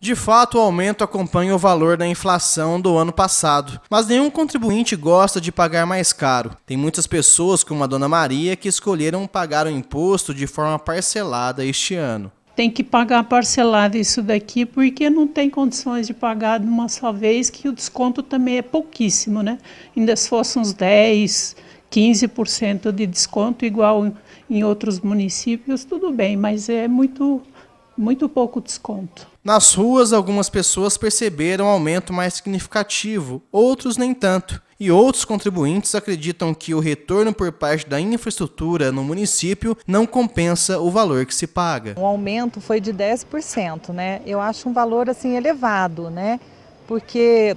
De fato, o aumento acompanha o valor da inflação do ano passado, mas nenhum contribuinte gosta de pagar mais caro. Tem muitas pessoas, como a dona Maria, que escolheram pagar o imposto de forma parcelada este ano. Tem que pagar parcelado isso daqui porque não tem condições de pagar de uma só vez, que o desconto também é pouquíssimo, né? Ainda se fosse uns 10, 15% de desconto, igual em outros municípios, tudo bem, mas é muito muito pouco desconto. Nas ruas, algumas pessoas perceberam um aumento mais significativo, outros nem tanto. E outros contribuintes acreditam que o retorno por parte da infraestrutura no município não compensa o valor que se paga. O aumento foi de 10%, né? Eu acho um valor assim elevado, né? Porque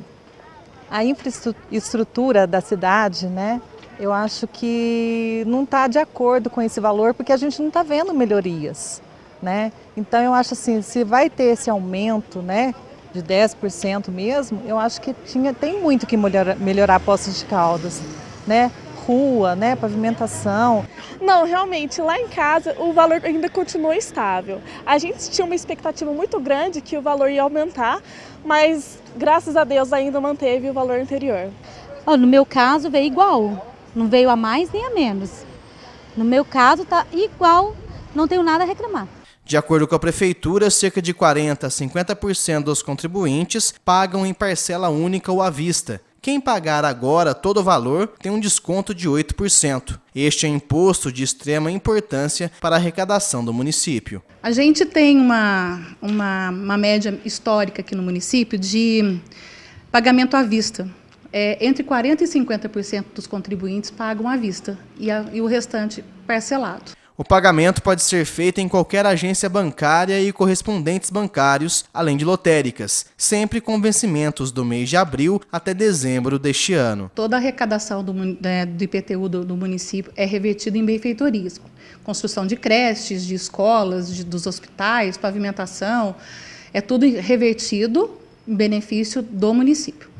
a infraestrutura da cidade, né? Eu acho que não está de acordo com esse valor porque a gente não está vendo melhorias né? Então eu acho assim, se vai ter esse aumento, né, de 10% mesmo, eu acho que tinha, tem muito que melhorar, melhorar Poços de Caldas, né? Rua, né, pavimentação. Não, realmente, lá em casa o valor ainda continua estável. A gente tinha uma expectativa muito grande que o valor ia aumentar, mas graças a Deus ainda manteve o valor anterior. Oh, no meu caso veio igual, não veio a mais nem a menos. No meu caso está igual, não tenho nada a reclamar. De acordo com a Prefeitura, cerca de 40% a 50% dos contribuintes pagam em parcela única ou à vista. Quem pagar agora todo o valor tem um desconto de 8%. Este é um imposto de extrema importância para a arrecadação do município. A gente tem uma, uma, uma média histórica aqui no município de pagamento à vista. É, entre 40% e 50% dos contribuintes pagam à vista e, a, e o restante parcelado. O pagamento pode ser feito em qualquer agência bancária e correspondentes bancários, além de lotéricas, sempre com vencimentos do mês de abril até dezembro deste ano. Toda a arrecadação do, é, do IPTU do, do município é revertida em benfeitorismo. construção de creches, de escolas, de, dos hospitais, pavimentação, é tudo revertido em benefício do município.